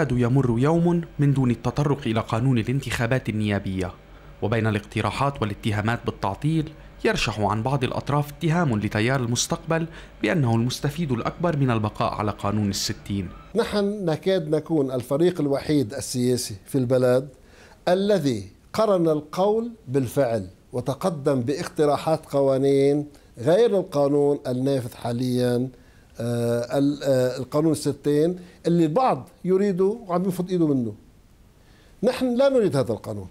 يكاد يمر يوم من دون التطرق إلى قانون الانتخابات النيابية وبين الاقتراحات والاتهامات بالتعطيل يرشح عن بعض الأطراف اتهام لتيار المستقبل بأنه المستفيد الأكبر من البقاء على قانون الستين نحن نكاد نكون الفريق الوحيد السياسي في البلد الذي قرن القول بالفعل وتقدم باقتراحات قوانين غير القانون النافذ حالياً آه، آه، القانون الستين اللي البعض يريده وعم يفض ايده منه نحن لا نريد هذا القانون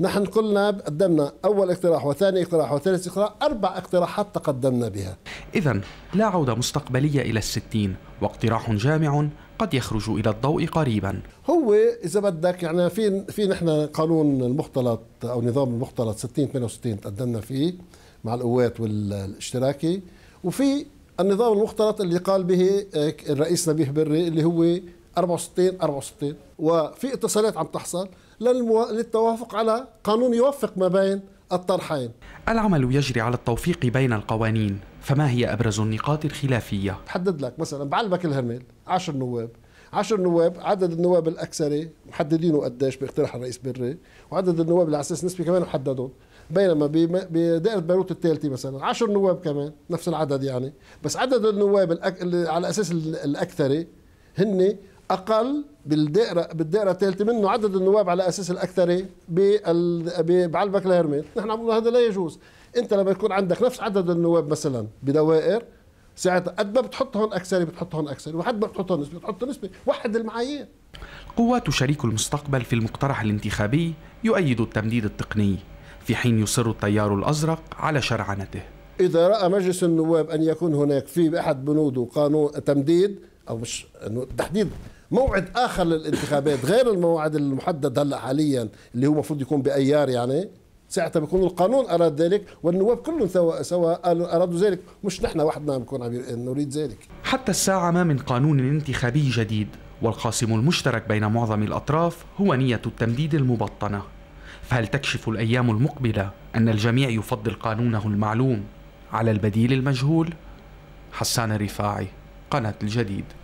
نحن قلنا قدمنا اول اقتراح وثاني اقتراح وثالث اقتراح اربع اقتراحات تقدمنا بها اذا لا عوده مستقبليه الى الستين واقتراح جامع قد يخرج الى الضوء قريبا هو اذا بدك يعني في في نحن قانون المختلط او نظام المختلط 60 68 تقدمنا فيه مع القوات والاشتراكي وفي النظام المختلط اللي قال به آه، الرئيس نبيه بري اللي هو 64 64 وفي اتصالات عم تحصل للتوافق على قانون يوفق ما بين الطرحين العمل يجري على التوفيق بين القوانين فما هي أبرز النقاط الخلافية؟ حدد لك مثلا بعلبك الهرمل 10 نواب 10 نواب عدد النواب الاكثري محددينه قديش باقتراح الرئيس بري وعدد النواب اللي على اساس نسبي كمان محددون بينما بدائره بيروت الثالثه مثلا 10 نواب كمان نفس العدد يعني بس عدد النواب الأك... اللي على اساس الاكثري هن اقل بالدائره بالدائره الثالثه منه عدد النواب على اساس الاكثري بال... بعلبك الهرمي نحن عم هذا لا يجوز انت لما يكون عندك نفس عدد النواب مثلا بدوائر ساعتها قد ما بتحط هون اكثر بتحط هون اكثر وحد ما بتحط هون نسبه بتحط نسبه وحد المعايير قوات شريك المستقبل في المقترح الانتخابي يؤيد التمديد التقني في حين يصر التيار الازرق على شرعنته اذا راى مجلس النواب ان يكون هناك في احد بنوده قانون تمديد او مش تحديد موعد اخر للانتخابات غير الموعد المحدد هلا حاليا اللي هو المفروض يكون بايار يعني ساعتها بيكون القانون اراد ذلك والنواب كلهم سواء سواء ارادوا ذلك مش نحن وحدنا بنكون عم نريد ذلك حتى الساعه ما من قانون انتخابي جديد والقاسم المشترك بين معظم الاطراف هو نيه التمديد المبطنه فهل تكشف الايام المقبله ان الجميع يفضل قانونه المعلوم على البديل المجهول حسان رفاعي قناه الجديد